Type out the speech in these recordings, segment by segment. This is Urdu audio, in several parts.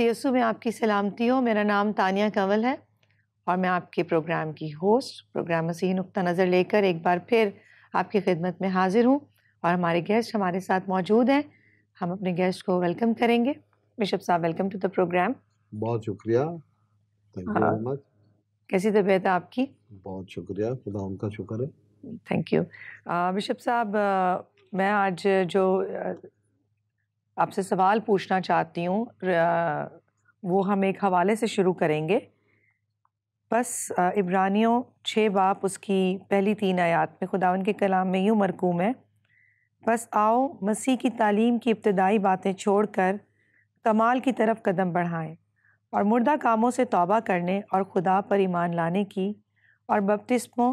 یسو میں آپ کی سلامتی ہوں میرا نام تانیہ کنول ہے اور میں آپ کے پروگرام کی ہوسٹ پروگرام مسیح نقطہ نظر لے کر ایک بار پھر آپ کی خدمت میں حاضر ہوں اور ہمارے گیسٹ ہمارے ساتھ موجود ہیں ہم اپنے گیسٹ کو ویلکم کریں گے بشپ صاحب ویلکم ٹو دا پروگرام بہت شکریہ کیسی طبیعت ہے آپ کی بہت شکریہ خدا ان کا شکر ہے تھینک یو بشپ صاحب میں آج جو آپ سے سوال پوچھنا چاہتی ہوں وہ ہم ایک حوالے سے شروع کریں گے بس عبرانیوں چھ باپ اس کی پہلی تین آیات میں خداون کے کلام میں یوں مرکوم ہے بس آؤ مسیح کی تعلیم کی ابتدائی باتیں چھوڑ کر کمال کی طرف قدم بڑھائیں اور مردہ کاموں سے توبہ کرنے اور خدا پر ایمان لانے کی اور بپتسموں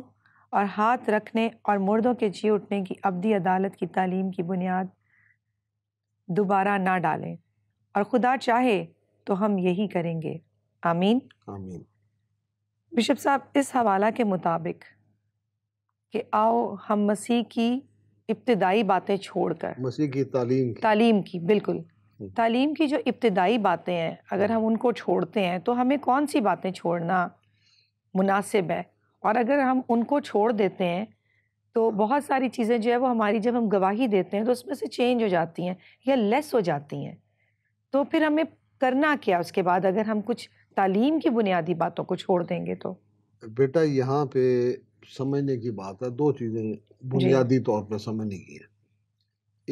اور ہاتھ رکھنے اور مردوں کے جی اٹھنے کی ابدی عدالت کی تعلیم کی بنیاد دوبارہ نہ ڈالیں اور خدا چاہے تو ہم یہی کریں گے آمین آمین بشپ صاحب اس حوالہ کے مطابق کہ آؤ ہم مسیح کی ابتدائی باتیں چھوڑ کر مسیح کی تعلیم کی تعلیم کی بالکل تعلیم کی جو ابتدائی باتیں ہیں اگر ہم ان کو چھوڑتے ہیں تو ہمیں کون سی باتیں چھوڑنا مناسب ہے اور اگر ہم ان کو چھوڑ دیتے ہیں تو بہت ساری چیزیں جو ہے وہ ہماری جب ہم گواہی دیتے ہیں تو اس میں سے چینج ہو جاتی ہیں یا لیس ہو جاتی ہیں تو پھر ہمیں کرنا کیا اس کے بعد اگر ہم کچھ تعلیم کی بنیادی باتوں کو چھوڑ دیں گے تو بیٹا یہاں پہ سمجھنے کی بات ہے دو چیزیں جی۔ بنیادی طور پہ سمجھنے کی ہیں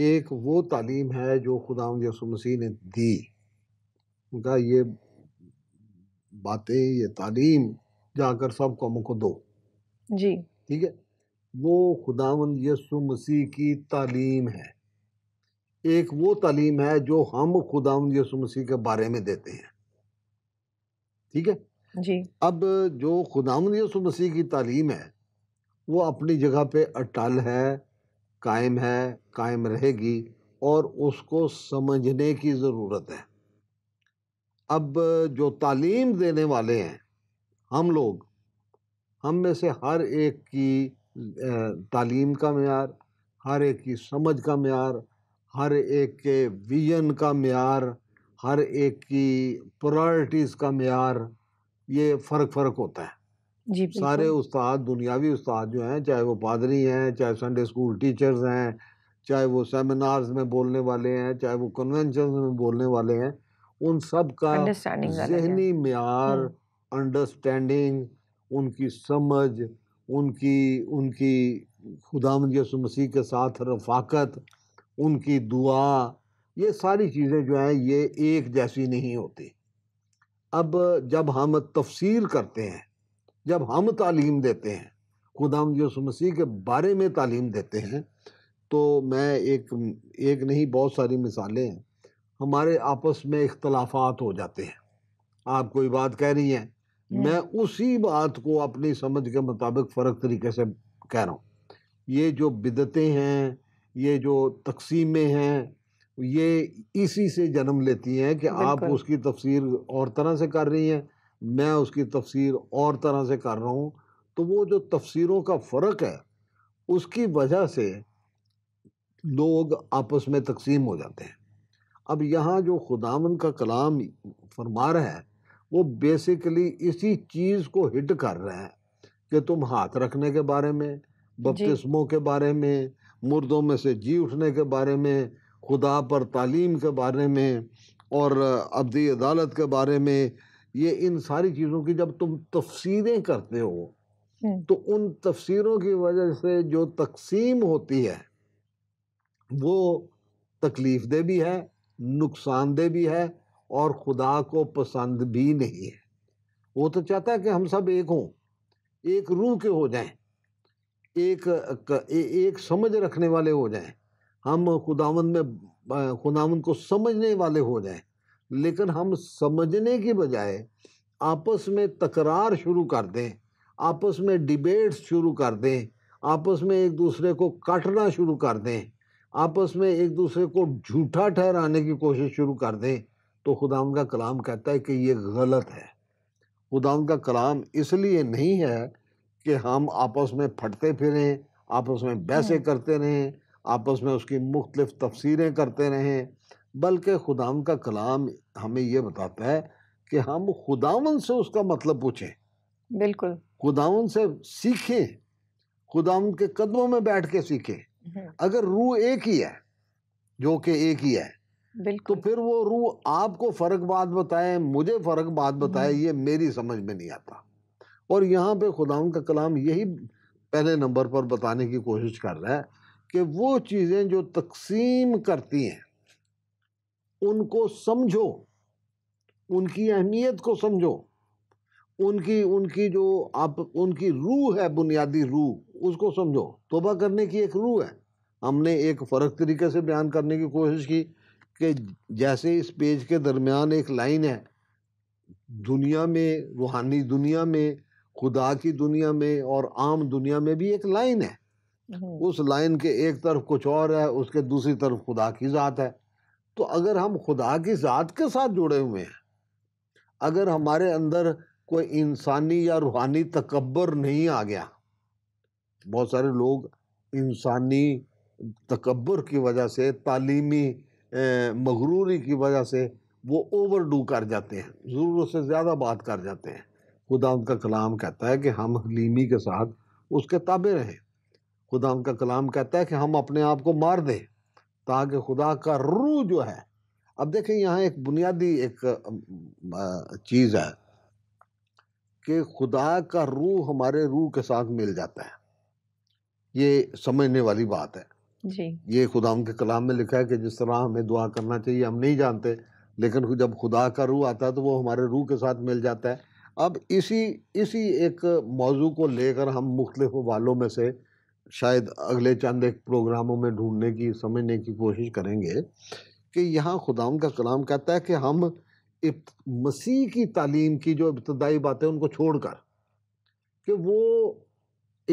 ایک وہ تعلیم ہے جو خدا یسو مسیح نے دی یہ باتیں یہ تعلیم جا کر سب قوموں کو دو جی ٹھیک ہے وہ خداون یسو مسیح کی تعلیم ہے ایک وہ تعلیم ہے جو ہم یسو مسیح کے بارے میں دیتے ہیں ٹھیک ہے جی اب جو خداون یسو مسیح کی تعلیم ہے وہ اپنی جگہ پہ اٹل ہے قائم ہے قائم رہے گی اور اس کو سمجھنے کی ضرورت ہے اب جو تعلیم دینے والے ہیں ہم لوگ ہم میں سے ہر ایک کی تعلیم کا معیار ہر ایک کی سمجھ کا معیار ہر ایک کے ویژن کا معیار ہر ایک کی پرائرٹیز کا معیار یہ فرق فرق ہوتا ہے جی سارے استاد دنیاوی استاد جو ہیں چاہے وہ پادری ہیں چاہے سنڈے اسکول ٹیچرز ہیں چاہے وہ سیمینارز میں بولنے والے ہیں چاہے وہ کنونشنز میں بولنے والے ہیں ان سب کا ذہنی معیار انڈرسٹینڈنگ ان کی سمجھ ان کی ان کی خدا یسو مسیح کے ساتھ رفاقت ان کی دعا یہ ساری چیزیں جو ہیں یہ ایک جیسی نہیں ہوتی اب جب ہم تفسیر کرتے ہیں جب ہم تعلیم دیتے ہیں خدا یسو مسیح کے بارے میں تعلیم دیتے ہیں تو میں ایک ایک نہیں بہت ساری مثالیں ہیں ہمارے آپس میں اختلافات ہو جاتے ہیں آپ کوئی بات کہہ رہی ہیں میں ہاں۔ اسی بات کو اپنی سمجھ کے مطابق فرق طریقے سے کہہ رہا ہوں یہ جو بدتیں ہیں یہ جو تقسیمیں ہیں یہ اسی سے جنم لیتی ہیں کہ آپ اس کی تفسیر اور طرح سے کر رہی ہیں میں اس کی تفسیر اور طرح سے کر رہا ہوں تو وہ جو تفسیروں کا فرق ہے اس کی وجہ سے لوگ آپس میں تقسیم ہو جاتے ہیں اب یہاں جو خداون کا کلام فرما رہا ہے وہ بیسکلی اسی چیز کو ہٹ کر رہے ہیں کہ تم ہاتھ رکھنے کے بارے میں جی۔ بپتسموں کے بارے میں مردوں میں سے جی اٹھنے کے بارے میں خدا پر تعلیم کے بارے میں اور ابدی عدالت کے بارے میں یہ ان ساری چیزوں کی جب تم تفسیریں کرتے ہو تو ان تفسیروں کی وجہ سے جو تقسیم ہوتی ہے وہ تکلیف دہ بھی ہے نقصان دہ بھی ہے اور خدا کو پسند بھی نہیں ہے وہ تو چاہتا ہے کہ ہم سب ایک ہوں ایک روح کے ہو جائیں ایک ایک سمجھ رکھنے والے ہو جائیں ہم خداون میں خداون کو سمجھنے والے ہو جائیں لیکن ہم سمجھنے کی بجائے آپس میں تکرار شروع کر دیں آپس میں ڈیبیٹس شروع کر دیں آپس میں ایک دوسرے کو کاٹنا شروع کر دیں آپس میں ایک دوسرے کو جھوٹا ٹھہرانے کی کوشش شروع کر دیں تو خدا ان کا کلام کہتا ہے کہ یہ غلط ہے خدا ان کا کلام اس لیے نہیں ہے کہ ہم آپس میں پھٹتے پھریں آپس میں بیسے ہاں۔ کرتے رہیں آپس میں اس کی مختلف تفسیریں کرتے رہیں بلکہ خدا ان کا کلام ہمیں یہ بتاتا ہے کہ ہم خداون سے اس کا مطلب پوچھیں بالکل خداون سے سیکھیں خداون کے قدموں میں بیٹھ کے سیکھیں ہاں۔ اگر روح ایک ہی ہے جو کہ ایک ہی ہے تو پھر وہ روح آپ کو فرق بات بتائے مجھے فرق بات بتائے یہ میری سمجھ میں نہیں آتا اور یہاں پہ خدا کا کلام یہی پہلے نمبر پر بتانے کی کوشش کر رہا ہے کہ وہ چیزیں جو تقسیم کرتی ہیں ان کو سمجھو ان کی اہمیت کو سمجھو ان کی ان کی جو آپ ان کی روح ہے بنیادی روح اس کو سمجھو توبہ کرنے کی ایک روح ہے ہم نے ایک فرق طریقے سے بیان کرنے کی کوشش کی کہ جیسے اس پیج کے درمیان ایک لائن ہے دنیا میں روحانی دنیا میں خدا کی دنیا میں اور عام دنیا میں بھی ایک لائن ہے اس لائن کے ایک طرف کچھ اور ہے اس کے دوسری طرف خدا کی ذات ہے تو اگر ہم خدا کی ذات کے ساتھ جڑے ہوئے ہیں اگر ہمارے اندر کوئی انسانی یا روحانی تکبر نہیں آ گیا بہت سارے لوگ انسانی تکبر کی وجہ سے تعلیمی مغروری کی وجہ سے وہ اوور ڈو کر جاتے ہیں ضرور سے زیادہ بات کر جاتے ہیں خدا ان کا کلام کہتا ہے کہ ہم حلیمی کے ساتھ اس کے تابع رہیں خدا ان کا کلام کہتا ہے کہ ہم اپنے آپ کو مار دیں تاکہ خدا کا روح جو ہے اب دیکھیں یہاں ایک بنیادی ایک چیز ہے کہ خدا کا روح ہمارے روح کے ساتھ مل جاتا ہے یہ سمجھنے والی بات ہے جی یہ ان کے کلام میں لکھا ہے کہ جس طرح ہمیں دعا کرنا چاہیے ہم نہیں جانتے لیکن جب خدا کا روح آتا ہے تو وہ ہمارے روح کے ساتھ مل جاتا ہے اب اسی اسی ایک موضوع کو لے کر ہم مختلف والوں میں سے شاید اگلے چند ایک پروگراموں میں ڈھونڈنے کی سمجھنے کی کوشش کریں گے کہ یہاں خدام کا کلام کہتا ہے کہ ہم مسیح کی تعلیم کی جو ابتدائی باتیں ان کو چھوڑ کر کہ وہ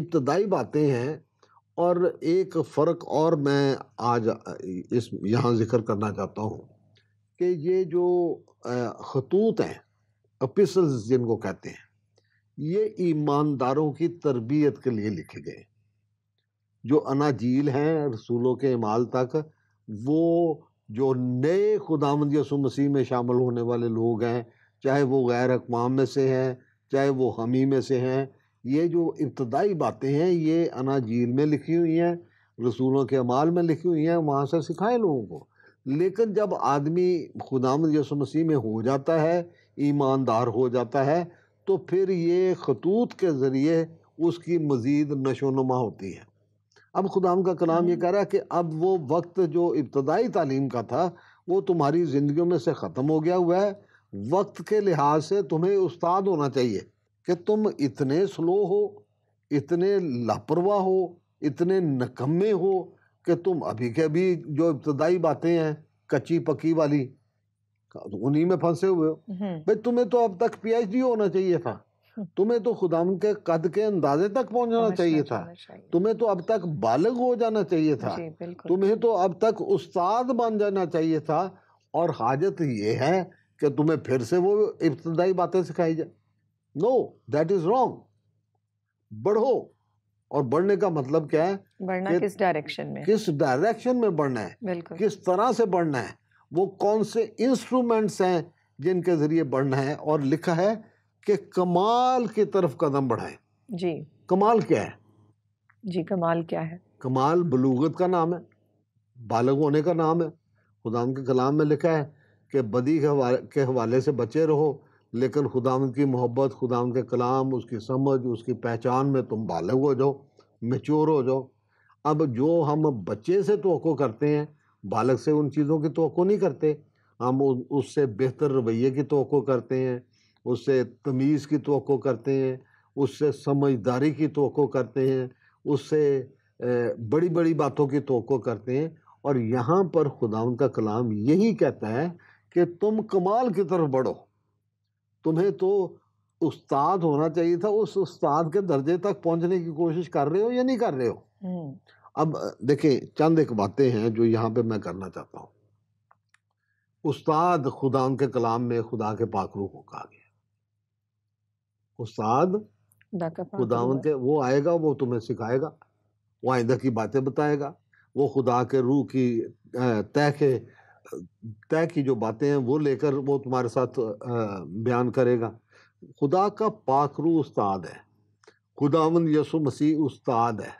ابتدائی باتیں ہیں اور ایک فرق اور میں آج اس یہاں ذکر کرنا چاہتا ہوں کہ یہ جو خطوط ہیں اپسلز جن کو کہتے ہیں یہ ایمانداروں کی تربیت کے لیے لکھے گئے جو اناجیل ہیں رسولوں کے امال تک وہ جو نئے خدا مند یسو مسیح میں شامل ہونے والے لوگ ہیں چاہے وہ غیر اقوام میں سے ہیں چاہے وہ ہمی میں سے ہیں یہ جو ابتدائی باتیں ہیں یہ اناجیل میں لکھی ہوئی ہیں رسولوں کے عمال میں لکھی ہوئی ہیں وہاں سے سکھائیں لوگوں کو لیکن جب آدمی خدام یسو مسیح میں ہو جاتا ہے ایماندار ہو جاتا ہے تو پھر یہ خطوط کے ذریعے اس کی مزید نشو نما ہوتی ہے اب خدام کا کلام یہ ہاں۔ کہہ رہا ہے کہ اب وہ وقت جو ابتدائی تعلیم کا تھا وہ تمہاری زندگیوں میں سے ختم ہو گیا ہوا ہے وقت کے لحاظ سے تمہیں استاد ہونا چاہیے کہ تم اتنے سلو ہو اتنے لاپرواہ ہو اتنے نکمے ہو کہ تم ابھی کے ابھی جو ابتدائی باتیں ہیں کچی پکی والی انہی میں پھنسے ہوئے ہو بھائی تمہیں تو اب تک پی ایچ ڈی ہونا چاہیے تھا تمہیں تو خدا ان کے قد کے اندازے تک پہنچ جانا چاہیے تھا تمہیں تو اب تک بالغ ہو جانا چاہیے تھا جی، تمہیں تو اب تک استاد بن جانا چاہیے تھا اور حاجت یہ ہے کہ تمہیں پھر سے وہ ابتدائی باتیں سکھائی جائے نو دیٹ از رانگ بڑھو اور بڑھنے کا مطلب کیا ہے کس ڈائریکشن میں بڑھنا ہے کس طرح سے بڑھنا ہے وہ کون سے انسٹرومینٹس ہیں جن کے ذریعے بڑھنا ہے اور لکھا ہے کہ کمال کی طرف قدم بڑھائے جی کمال کیا ہے جی کمال کیا ہے کمال بلوغت کا نام ہے بالغ ہونے کا نام ہے خدا کے کلام میں لکھا ہے کہ بدی کے حوالے سے بچے رہو لیکن خدا ان کی محبت خدا ان کے کلام اس کی سمجھ اس کی پہچان میں تم بالغ ہو جاؤ میچور ہو جاؤ اب جو ہم بچے سے توقع کرتے ہیں بالغ سے ان چیزوں کی توقع نہیں کرتے ہم اس سے بہتر رویے کی توقع کرتے ہیں اس سے تمیز کی توقع کرتے ہیں اس سے سمجھداری کی توقع کرتے ہیں اس سے بڑی بڑی باتوں کی توقع کرتے ہیں اور یہاں پر خدا ان کا کلام یہی کہتا ہے کہ تم کمال کی طرف بڑھو تمہیں تو استاد ہونا چاہیے تھا اس استاد کے درجے تک پہنچنے کی کوشش کر رہے ہو یا نہیں کر رہے ہو اب دیکھیں چند ایک باتیں ہیں جو یہاں پہ میں کرنا چاہتا ہوں استاد خدا ان کے کلام میں خدا کے پاکرو کو کہا گیا استاد خدا ان کے وہ آئے گا وہ تمہیں سکھائے گا وہ آئندہ کی باتیں بتائے گا وہ خدا کے روح کی تہ کے طے کی جو باتیں ہیں وہ لے کر وہ تمہارے ساتھ بیان کرے گا خدا کا پاک روح استاد ہے خداون یسو مسیح استاد ہے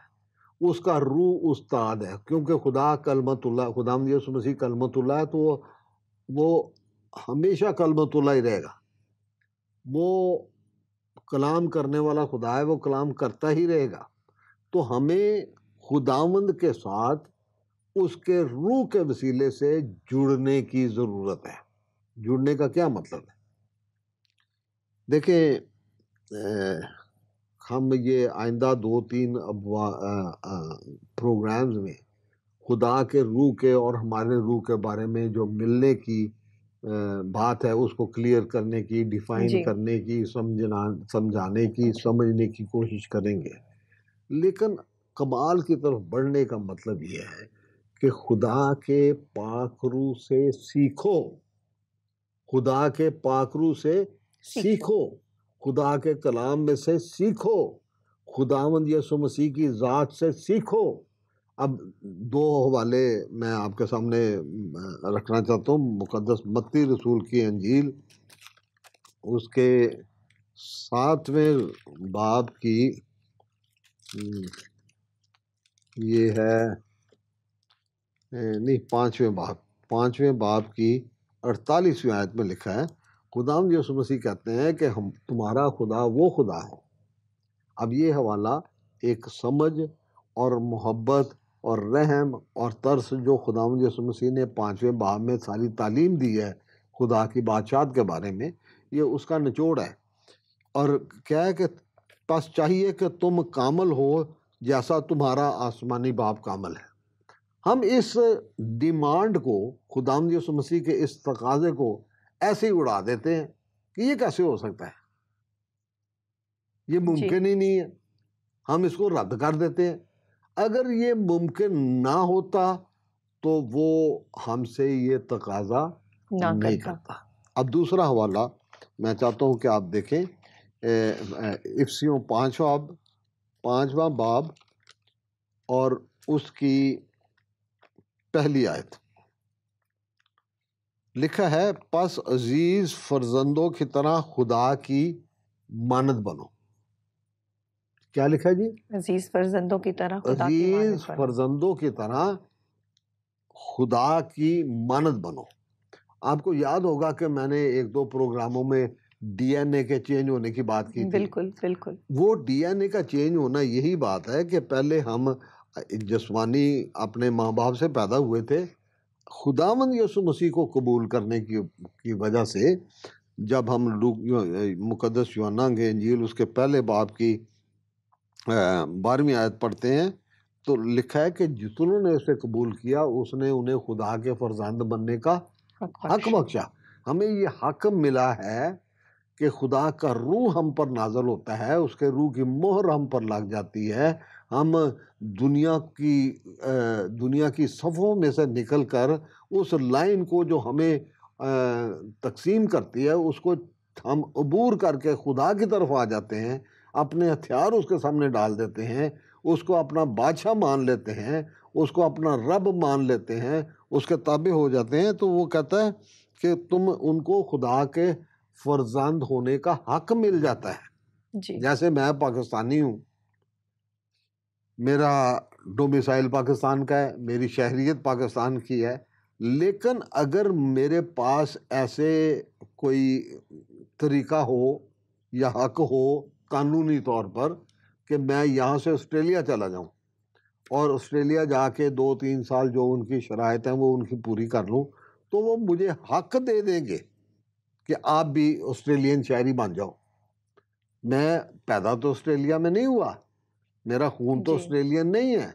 اس کا روح استاد ہے کیونکہ خدا کلمت اللہ خداون یسو مسیح کلمت اللہ ہے تو وہ ہمیشہ کلمت اللہ ہی رہے گا وہ کلام کرنے والا خدا ہے وہ کلام کرتا ہی رہے گا تو ہمیں خداوند کے ساتھ اس کے روح کے وسیلے سے جڑنے کی ضرورت ہے جڑنے کا کیا مطلب ہے دیکھیں ہم یہ آئندہ دو تین ابوا پروگرامز میں خدا کے روح کے اور ہمارے روح کے بارے میں جو ملنے کی بات ہے اس کو کلیئر کرنے کی ڈیفائن جی۔ کرنے کی سمجھنا سمجھانے کی سمجھنے کی کوشش کریں گے لیکن کمال کی طرف بڑھنے کا مطلب یہ ہے کہ خدا کے پاکرو سے سیکھو خدا کے پاکرو سے سیکھو خدا کے کلام میں سے سیکھو خدا مند یسو مسیح کی ذات سے سیکھو اب دو حوالے میں آپ کے سامنے رکھنا چاہتا ہوں مقدس متی رسول کی انجیل اس کے ساتویں باب کی یہ ہے نہیں پانچویں باپ پانچویں باپ کی اڑتالیسویں آیت میں لکھا ہے خدا یوسف مسیح کہتے ہیں کہ ہم تمہارا خدا وہ خدا ہے اب یہ حوالہ ایک سمجھ اور محبت اور رحم اور ترس جو خدا مجھ مسیح نے پانچویں باب میں ساری تعلیم دی ہے خدا کی بادشاہت کے بارے میں یہ اس کا نچوڑ ہے اور کیا ہے کہ بس چاہیے کہ تم کامل ہو جیسا تمہارا آسمانی باپ کامل ہے ہم اس ڈیمانڈ کو خدا میوسم مسیح کے اس تقاضے کو ایسے ہی اڑا دیتے ہیں کہ یہ کیسے ہو سکتا ہے یہ جی۔ ممکن ہی نہیں ہے ہم اس کو رد کر دیتے ہیں اگر یہ ممکن نہ ہوتا تو وہ ہم سے یہ تقاضا نہیں کرتا اب دوسرا حوالہ میں چاہتا ہوں کہ آپ دیکھیں افسیوں اب پانچواں باب اور اس کی پہلی آیت لکھا ہے پس عزیز فرزندوں کی طرح خدا کی مانت بنو کیا لکھا جی عزیز فرزندوں کی طرح خدا عزیز کی مانت فرزندوں کی طرح خدا کی مانت بنو آپ کو یاد ہوگا کہ میں نے ایک دو پروگراموں میں ڈی این اے کے چینج ہونے کی بات کی بالکل بالکل وہ ڈی این اے کا چینج ہونا یہی بات ہے کہ پہلے ہم جسمانی اپنے ماں باپ سے پیدا ہوئے تھے خدا مند یسو مسیح کو قبول کرنے کی کی وجہ سے جب ہم مقدس یونا کے کے انجیل اس پہلے باپ کی بارہویں آیت پڑھتے ہیں تو لکھا ہے کہ جتنوں نے اسے قبول کیا اس نے انہیں خدا کے فرزند بننے کا حق بخشا ہمیں یہ حق ملا ہے کہ خدا کا روح ہم پر نازل ہوتا ہے اس کے روح کی مہر ہم پر لگ جاتی ہے ہم دنیا کی دنیا کی صفوں میں سے نکل کر اس لائن کو جو ہمیں تقسیم کرتی ہے اس کو ہم عبور کر کے خدا کی طرف آ جاتے ہیں اپنے ہتھیار اس کے سامنے ڈال دیتے ہیں اس کو اپنا بادشاہ مان لیتے ہیں اس کو اپنا رب مان لیتے ہیں اس کے تابع ہو جاتے ہیں تو وہ کہتا ہے کہ تم ان کو خدا کے فرزند ہونے کا حق مل جاتا ہے جی۔ جیسے میں پاکستانی ہوں میرا ڈومیسائل پاکستان کا ہے میری شہریت پاکستان کی ہے لیکن اگر میرے پاس ایسے کوئی طریقہ ہو یا حق ہو قانونی طور پر کہ میں یہاں سے آسٹریلیا چلا جاؤں اور آسٹریلیا جا کے دو تین سال جو ان کی شرائط ہیں وہ ان کی پوری کر لوں تو وہ مجھے حق دے دیں گے کہ آپ بھی آسٹریلین شہری بن جاؤ میں پیدا تو آسٹریلیا میں نہیں ہوا میرا خون تو جی۔ آسٹریلین نہیں ہے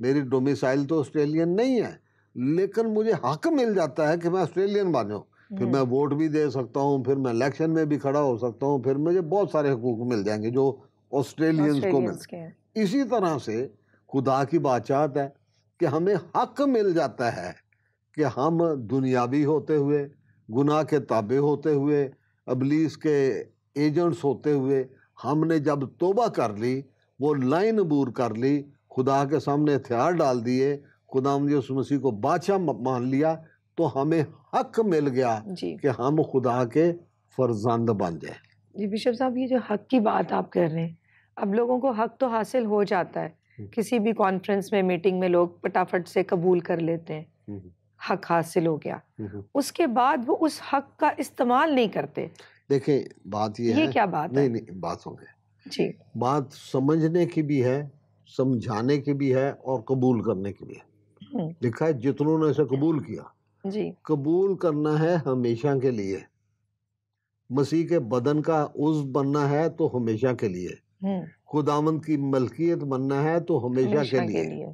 میری ڈومیسائل تو آسٹریلین نہیں ہے لیکن مجھے حق مل جاتا ہے کہ میں آسٹریلین بان جاؤں پھر میں ووٹ بھی دے سکتا ہوں پھر میں الیکشن میں بھی کھڑا ہو سکتا ہوں پھر مجھے بہت سارے حقوق مل جائیں گے جو آسٹریلینس کو مل اسی طرح سے خدا کی بادشاہت ہے کہ ہمیں حق مل جاتا ہے کہ ہم دنیاوی ہوتے ہوئے گناہ کے تابع ہوتے ہوئے ابلیس کے ایجنٹس ہوتے ہوئے ہم نے جب توبہ کر لی وہ لائن عبور کر لی خدا کے سامنے ہتھیار ڈال دیے خدا نے اس مسیح کو بادشاہ مان لیا تو ہمیں حق مل گیا جی کہ ہم خدا کے فرزند بن جائیں جی بشپ صاحب یہ جو حق کی بات آپ کر رہے ہیں اب لوگوں کو حق تو حاصل ہو جاتا ہے کسی بھی کانفرنس میں میٹنگ میں لوگ پٹافٹ سے قبول کر لیتے ہیں حق حاصل ہو گیا اس کے بعد وہ اس حق کا استعمال نہیں کرتے دیکھیں بات یہ ہے یہ کیا بات ہے نہیں نہیں بات ہو گے جی۔ بات سمجھنے کی بھی ہے سمجھانے کی بھی ہے اور قبول کرنے کی بھی ہے لکھا ہے جتنوں نے اسے قبول جی قبول کرنا ہے ہمیشہ کے لیے مسیح کے بدن کا عز بننا ہے تو ہمیشہ کے لیے خداوند کی ملکیت بننا ہے تو ہمیشہ کے لیے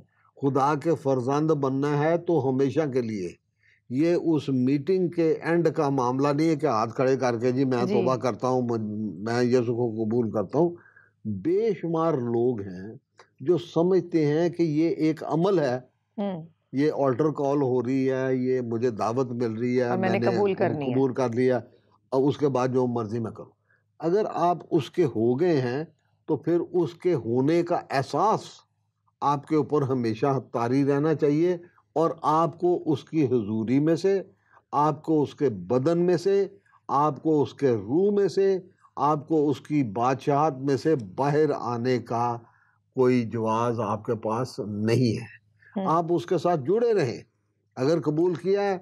خدا کے فرزند بننا ہے تو ہمیشہ کے لیے یہ اس میٹنگ کے اینڈ کا معاملہ نہیں ہے کہ ہاتھ کھڑے کر کے جی میں جی۔ توبہ کرتا ہوں میں یسو کو قبول کرتا ہوں بے شمار لوگ ہیں جو سمجھتے ہیں کہ یہ ایک عمل ہے یہ آلٹر کال ہو رہی ہے یہ مجھے دعوت مل رہی ہے میں نے قبول کر لیا اور اس کے بعد جو مرضی میں کروں اگر آپ اس کے ہو گئے ہیں تو پھر اس کے ہونے کا احساس آپ کے اوپر ہمیشہ تاری رہنا چاہیے اور آپ کو اس کی حضوری میں سے آپ کو اس کے بدن میں سے آپ کو اس کے روح میں سے آپ کو اس کی بادشاہت میں سے باہر آنے کا کوئی جواز آپ کے پاس نہیں ہے آپ اس کے ساتھ جڑے رہیں اگر قبول کیا ہے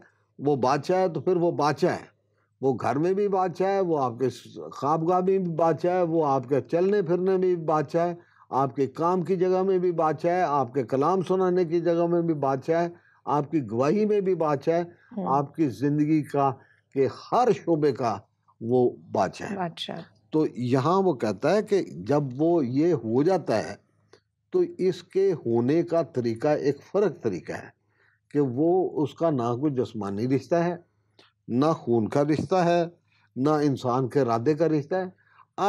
وہ بادشاہ ہے تو پھر وہ بادشاہ ہے وہ گھر میں بھی بادشاہ ہے وہ آپ کے خوابگاہ میں بھی بادشاہ ہے وہ آپ کے چلنے پھرنے میں بھی بادشاہ ہے آپ کے کام کی جگہ میں بھی بادشاہ ہے آپ کے کلام سنانے کی جگہ میں بھی بادشاہ ہے آپ کی گواہی میں بھی بادشاہ ہے آپ کی زندگی کا کہ ہر شعبے کا وہ بادشاہ ہے تو یہاں وہ کہتا ہے کہ جب وہ یہ ہو جاتا ہے تو اس کے ہونے کا طریقہ ایک فرق طریقہ ہے کہ وہ اس کا نہ کوئی جسمانی رشتہ ہے نہ خون کا رشتہ ہے نہ انسان کے ارادے کا رشتہ ہے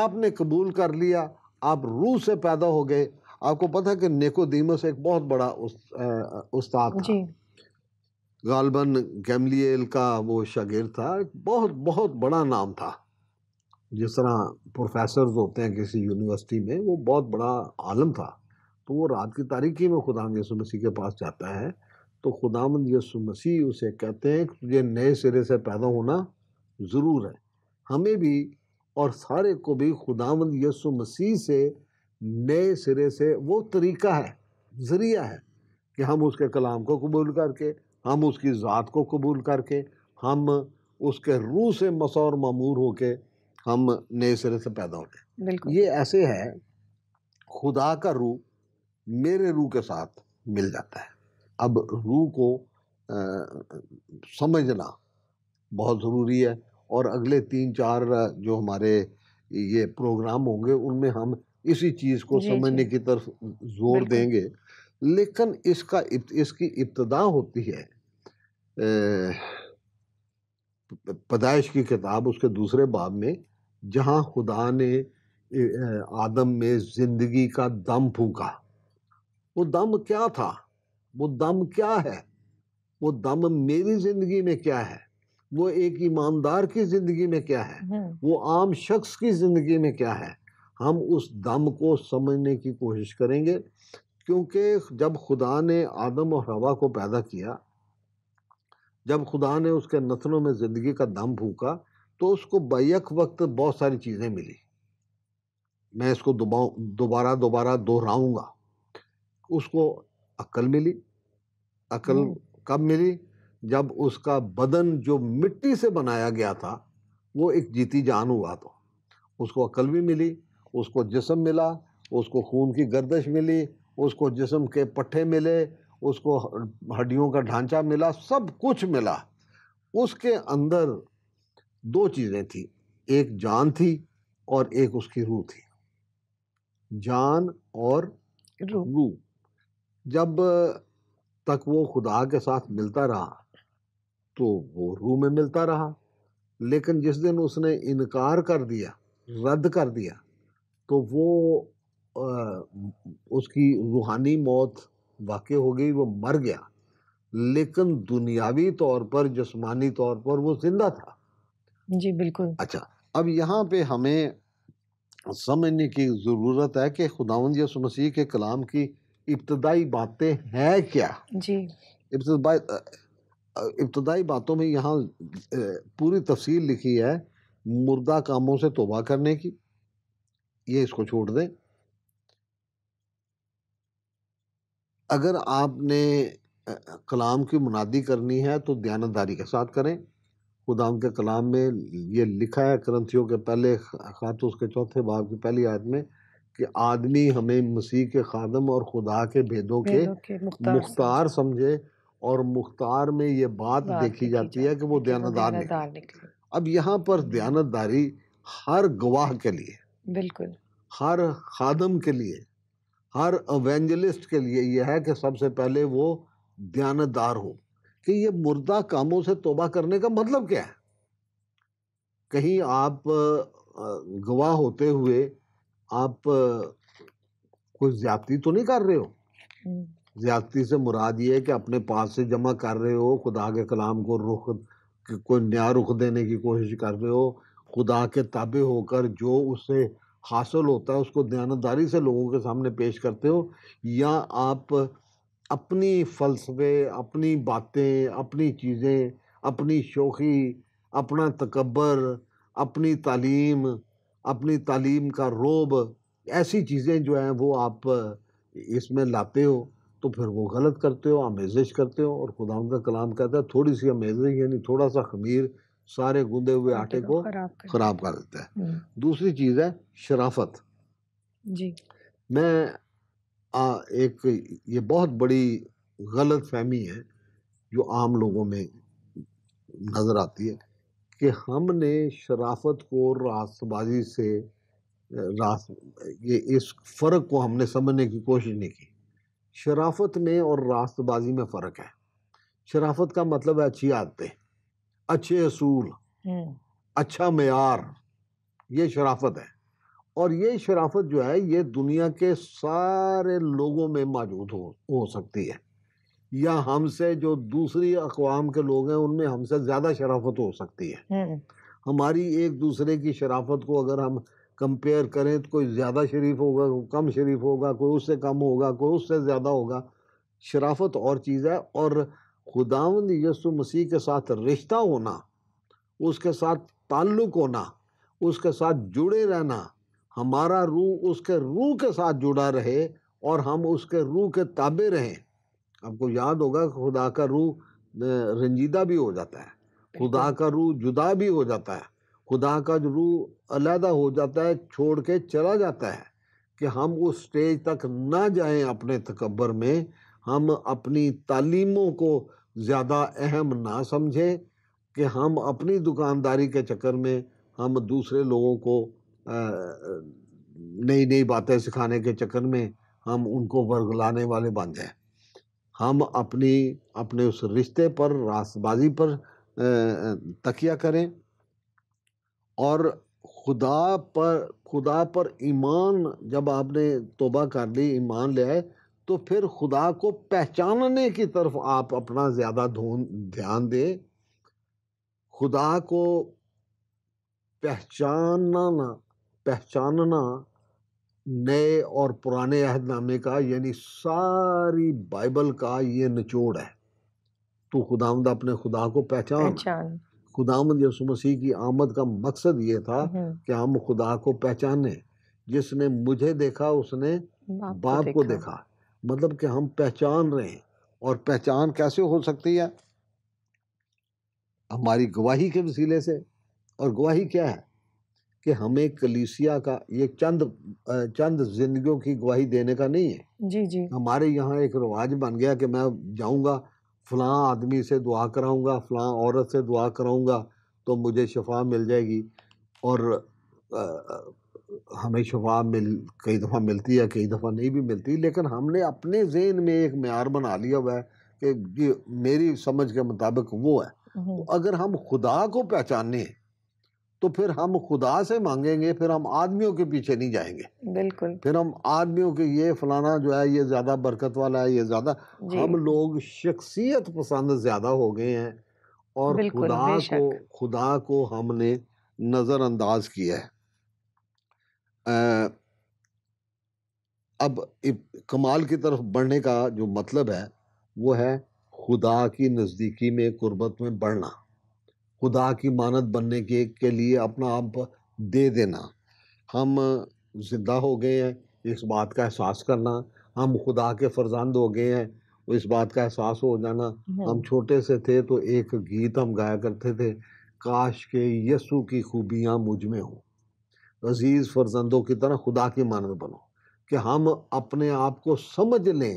آپ نے قبول کر لیا آپ روح سے پیدا ہو گئے آپ کو پتہ کہ نیکو دیمس ایک بہت بڑا استاد تھا جی۔ غالباً گیملیل کا وہ شاگر تھا بہت بہت بڑا نام تھا جس طرح پروفیسرز ہوتے ہیں کسی یونیورسٹی میں وہ بہت بڑا عالم تھا تو وہ رات کی تاریخی میں خدا یسو مسیح کے پاس جاتا ہے تو خدا مند یسو مسیح اسے کہتے ہیں کہ تجھے نئے سرے سے پیدا ہونا ضرور ہے ہمیں بھی اور سارے کو بھی خدا مند یسو مسیح سے نئے سرے سے وہ طریقہ ہے ذریعہ ہے کہ ہم اس کے کلام کو قبول کر کے ہم اس کی ذات کو قبول کر کے ہم اس کے روح سے مسور معمور ہو کے ہم نئے سرے سے پیدا ہوتے ہیں یہ ایسے ہے خدا کا روح میرے روح کے ساتھ مل جاتا ہے اب روح کو سمجھنا بہت ضروری ہے اور اگلے تین چار جو ہمارے یہ پروگرام ہوں گے ان میں ہم اسی چیز کو جی، جی۔ سمجھنے کی طرف زور دیں گے لیکن اس کا اس کی ابتدا ہوتی ہے پیدائش کی کتاب اس کے دوسرے باب میں جہاں خدا نے آدم میں زندگی کا دم پھونکا وہ دم کیا تھا وہ دم کیا ہے وہ دم میری زندگی میں کیا ہے وہ ایک ایماندار کی زندگی میں کیا ہے ہاں۔ وہ عام شخص کی زندگی میں کیا ہے ہم اس دم کو سمجھنے کی کوشش کریں گے کیونکہ جب خدا نے آدم اور ہوا کو پیدا کیا جب خدا نے اس کے نسلوں میں زندگی کا دم پھونکا تو اس کو بیک وقت بہت ساری چیزیں ملی میں اس کو دوبارہ دوبارہ دوہراؤں گا اس کو عقل ملی عقل کب ملی جب اس کا بدن جو مٹی سے بنایا گیا تھا وہ ایک جیتی جان ہوا تو اس کو عقل بھی ملی اس کو جسم ملا اس کو خون کی گردش ملی اس کو جسم کے پٹھے ملے اس کو ہڈیوں کا ڈھانچہ ملا سب کچھ ملا اس کے اندر دو چیزیں تھیں ایک جان تھی اور ایک اس کی روح تھی جان اور روح جب تک وہ خدا کے ساتھ ملتا رہا تو وہ روح میں ملتا رہا لیکن جس دن اس نے انکار کر دیا رد کر دیا تو وہ اس کی روحانی موت واقع ہو گئی وہ مر گیا لیکن دنیاوی طور پر جسمانی طور پر وہ زندہ تھا جی بالکل اچھا اب یہاں پہ ہمیں سمجھنے کی ضرورت ہے کہ خداون یس مسیح کے کلام کی ابتدائی باتیں ہیں کیا جی ابتدائی ابتدائی باتوں میں یہاں پوری تفصیل لکھی ہے مردہ کاموں سے توبہ کرنے کی یہ اس کو چھوڑ دیں اگر آپ نے کلام کی منادی کرنی ہے تو دیانتداری کے ساتھ کریں ان کے کلام میں یہ لکھا ہے کرنتھیوں کے پہلے اس کے چوتھے باب کی پہلی آیت میں کہ آدمی ہمیں مسیح کے خادم اور خدا کے بھیدوں کے مختار سمجھے اور مختار میں یہ بات دیکھی جاتی ہے کہ وہ دیانتدار نکلے اب یہاں پر دیانتداری ہر گواہ کے لیے بالکل ہر خادم کے لیے ہر اوینجلسٹ کے لیے یہ ہے کہ سب سے پہلے وہ دیانتدار ہو کہ یہ مردہ کاموں سے توبہ کرنے کا مطلب کیا ہے کہیں آپ گواہ ہوتے ہوئے آپ کوئی زیادتی تو نہیں کر رہے ہو زیادتی سے مراد یہ ہے کہ اپنے پاس سے جمع کر رہے ہو خدا کے کلام کو رخ کوئی نیا رخ دینے کی کوشش کر رہے ہو خدا کے تابع ہو کر جو اسے حاصل ہوتا ہے اس کو دیانتداری سے لوگوں کے سامنے پیش کرتے ہو یا آپ اپنی فلسفے اپنی باتیں اپنی چیزیں اپنی شوخی اپنا تکبر اپنی تعلیم اپنی تعلیم کا روب ایسی چیزیں جو ہیں وہ آپ اس میں لاتے ہو تو پھر وہ غلط کرتے ہو آمیزش کرتے ہو اور خدا کا کلام کہتا ہے تھوڑی سی امیزش یعنی تھوڑا سا خمیر سارے گندے ہوئے آٹے کو خراب کر دیتا ہے دوسری چیز ہے شرافت جی میں ایک یہ بہت بڑی غلط فہمی ہے جو عام لوگوں میں نظر آتی ہے کہ ہم نے شرافت کو راست بازی سے راست یہ اس فرق کو ہم نے سمجھنے کی کوشش نہیں کی شرافت میں اور راست بازی میں فرق ہے شرافت کا مطلب ہے اچھی عادتیں اچھے اصول اچھا معیار یہ شرافت ہے اور یہ شرافت جو ہے یہ دنیا کے سارے لوگوں میں موجود ہو ہو سکتی ہے یا ہم سے جو دوسری اقوام کے لوگ ہیں ان میں ہم سے زیادہ شرافت ہو سکتی ہے ہماری ایک دوسرے کی شرافت کو اگر ہم کمپیئر کریں تو کوئی زیادہ شریف ہوگا کوئی کم شریف ہوگا کوئی اس سے کم ہوگا کوئی اس سے زیادہ ہوگا شرافت اور چیز ہے اور خداوند یسو مسیح کے ساتھ رشتہ ہونا اس کے ساتھ تعلق ہونا اس کے ساتھ جڑے رہنا ہمارا روح اس کے روح کے ساتھ جڑا رہے اور ہم اس کے روح کے تابع رہیں آپ کو یاد ہوگا کہ خدا کا روح رنجیدہ بھی ہو جاتا ہے خدا کا روح جدا بھی ہو جاتا ہے خدا کا جو روح علیحدہ ہو جاتا ہے چھوڑ کے چلا جاتا ہے کہ ہم اس سٹیج تک نہ جائیں اپنے تکبر میں ہم اپنی تعلیموں کو زیادہ اہم نہ سمجھیں کہ ہم اپنی دکانداری کے چکر میں ہم دوسرے لوگوں کو نئی نئی باتیں سکھانے کے چکر میں ہم ان کو ورگلانے والے بن جائیں ہم اپنی اپنے اس رشتے پر راس بازی پر تکیہ کریں اور خدا پر خدا پر ایمان جب آپ نے توبہ کر لی ایمان لے آئے تو پھر خدا کو پہچاننے کی طرف آپ اپنا زیادہ دھون دھیان دیں خدا کو پہچاننا پہچاننا نئے اور پرانے عہد نامے کا یعنی ساری بائبل کا یہ نچوڑ ہے تو خدامد اپنے خدا کو پہچان خدامد یسو مسیح کی آمد کا مقصد یہ تھا کہ ہم خدا کو پہچانے جس نے مجھے دیکھا اس نے باپ کو دیکھا مطلب کہ ہم پہچان رہے ہیں اور پہچان کیسے ہو سکتی ہے ہماری گواہی کے وسیلے سے اور گواہی کیا ہے کہ ہمیں کلیسیا کا یہ چند چند زندگیوں کی گواہی دینے کا نہیں ہے جی جی ہمارے یہاں ایک رواج بن گیا کہ میں جاؤں گا فلاں آدمی سے دعا کراؤں گا فلاں عورت سے دعا کراؤں گا تو مجھے شفا مل جائے گی اور ہمیں شفا مل کئی دفعہ ملتی ہے کئی دفعہ نہیں بھی ملتی لیکن ہم نے اپنے ذہن میں ایک معیار بنا لیا ہوا ہے کہ میری سمجھ کے مطابق وہ ہے اگر ہم خدا کو پہچانیں تو پھر ہم خدا سے مانگیں گے پھر ہم آدمیوں کے پیچھے نہیں جائیں گے بالکل پھر ہم آدمیوں کے یہ فلانا جو ہے یہ زیادہ برکت والا ہے یہ زیادہ جی۔ ہم لوگ شخصیت پسند زیادہ ہو گئے ہیں اور خدا کو خدا کو ہم نے نظر انداز کیا ہے اب کمال کی طرف بڑھنے کا جو مطلب ہے وہ ہے خدا کی نزدیکی میں قربت میں بڑھنا خدا کی مانت بننے کے لیے اپنا آپ دے دینا ہم زندہ ہو گئے ہیں اس بات کا احساس کرنا ہم خدا کے فرزند ہو گئے ہیں اس بات کا احساس ہو جانا ہاں۔ ہم چھوٹے سے تھے تو ایک گیت ہم گایا کرتے تھے کاش کے یسو کی خوبیاں مجھ میں ہوں عزیز فرزندوں کی طرح خدا کی مانت بنو کہ ہم اپنے آپ کو سمجھ لیں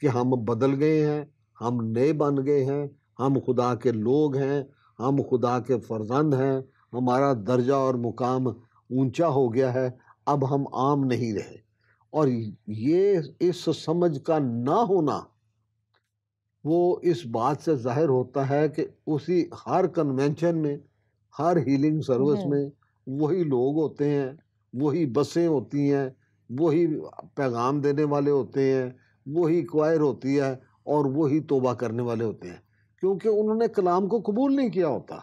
کہ ہم بدل گئے ہیں ہم نئے بن گئے ہیں ہم خدا کے لوگ ہیں ہم خدا کے فرزند ہیں ہمارا درجہ اور مقام اونچا ہو گیا ہے اب ہم عام نہیں رہے اور یہ اس سمجھ کا نہ ہونا وہ اس بات سے ظاہر ہوتا ہے کہ اسی ہر کنونشن میں ہر ہیلنگ سروس میں وہی لوگ ہوتے ہیں وہی بسیں ہوتی ہیں وہی پیغام دینے والے ہوتے ہیں وہی کوائر ہوتی ہے اور وہی توبہ کرنے والے ہوتے ہیں کیونکہ انہوں نے کلام کو قبول نہیں کیا ہوتا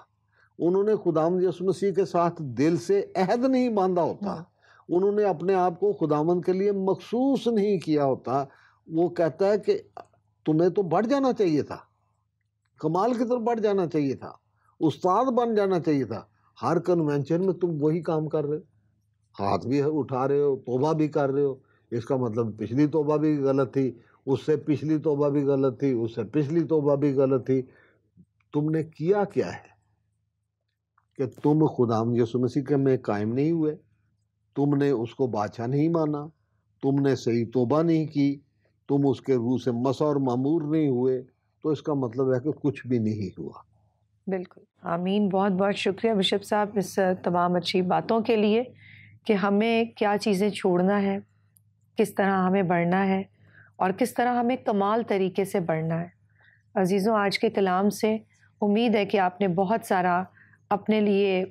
انہوں نے خدا مسیح کے ساتھ دل سے عہد نہیں باندھا ہوتا ہاں۔ انہوں نے اپنے آپ کو خدامت کے لیے مخصوص نہیں کیا ہوتا وہ کہتا ہے کہ تمہیں تو بڑھ جانا چاہیے تھا کمال کی طرف بڑھ جانا چاہیے تھا استاد بن جانا چاہیے تھا ہر کنوینشن میں تم وہی کام کر رہے ہاتھ بھی اٹھا رہے ہو توبہ بھی کر رہے ہو اس کا مطلب پچھلی توبہ بھی غلط تھی اس سے پچھلی توبہ بھی غلط تھی اس سے پچھلی توبہ بھی غلط تھی تم نے کیا کیا ہے کہ تم خدا یسو مسیح کے میں قائم نہیں ہوئے تم نے اس کو بادشاہ نہیں مانا تم نے صحیح توبہ نہیں کی تم اس کے روح سے مسا اور معمور نہیں ہوئے تو اس کا مطلب ہے کہ کچھ بھی نہیں ہوا بالکل آمین بہت بہت شکریہ بشپ صاحب اس تمام اچھی باتوں کے لیے کہ ہمیں کیا چیزیں چھوڑنا ہے کس طرح ہمیں بڑھنا ہے اور کس طرح ہمیں کمال طریقے سے بڑھنا ہے عزیزوں آج کے کلام سے امید ہے کہ آپ نے بہت سارا اپنے لیے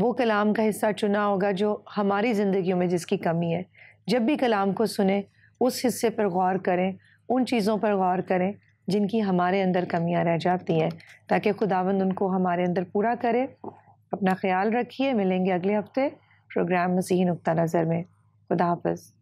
وہ کلام کا حصہ چنا ہوگا جو ہماری زندگیوں میں جس کی کمی ہے جب بھی کلام کو سنیں اس حصے پر غور کریں ان چیزوں پر غور کریں جن کی ہمارے اندر کمیاں رہ جاتی ہیں تاکہ خداوند ان کو ہمارے اندر پورا کرے اپنا خیال رکھیے ملیں گے اگلے ہفتے پروگرام مسیحی نقطہ نظر میں خدا حافظ